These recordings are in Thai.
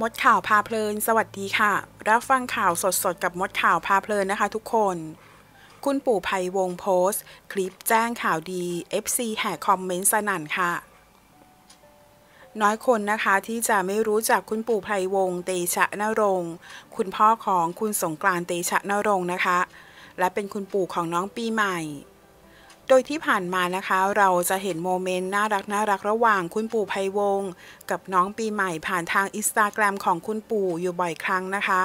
มดข่าวพาเพลินสวัสดีค่ะ รับฟังข่าวสดๆ กับมดข่าวพาเพลินนะคะ ทุกคน คุณปู่ภัยวงโพสต์คลิปแจ้งข่าวดี FC แห่คอมเมนต์สนั่นค่ะน้อยคนนะคะที่จะไม่รู้จักคุณปู่ภัยวง เตชะนรงคุณพ่อของคุณสงกรานเตชะนรงนะคะ และเป็นคุณปู่ของน้องปีใหม่โดยที่ผ่านมานะคะเราจะเห็นโมเมนต์น่ารักน่ารักระหว่างคุณปู่ไพวง กับน้องปีใหม่ผ่านทางอินสตาแกรมของคุณปู่อยู่บ่อยครั้งนะคะ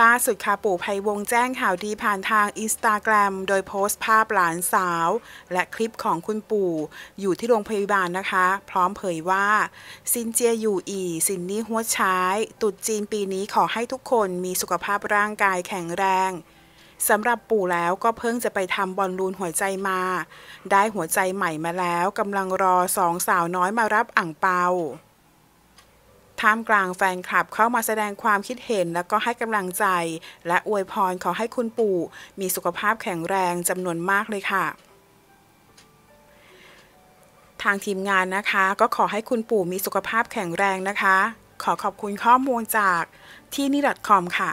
ล่าสุดค่ะ ปู่ไพวงแจ้งข่าวดีผ่านทางอินสตาแกรมโดยโพสต์ภาพหลานสาว และคลิปของคุณปู่ อยู่ที่โรงพยาบาลนะคะ พร้อมเผยว่าซินเจียอยู่อีสินนี่หัวช้ยตุดจีนปีนี้ขอให้ทุกคนมีสุขภาพร่างกายแข็งแรงสำหรับปู่แล้วก็เพิ่งจะไปทำบอลลูนหัวใจมา ได้หัวใจใหม่มาแล้วกำลังรอสองสาวน้อยมารับอ่างเปาท่ามกลางแฟนคลับเข้ามาแสดงความคิดเห็นแล้วก็ให้กำลังใจ และอวยพรขอให้คุณปู่มีสุขภาพแข็งแรงจำนวนมากเลยค่ะ ทางทีมงานนะคะก็ขอให้คุณปู่มีสุขภาพแข็งแรงนะคะ ขอขอบคุณข้อมูลจากที่นี่คอมค่ะ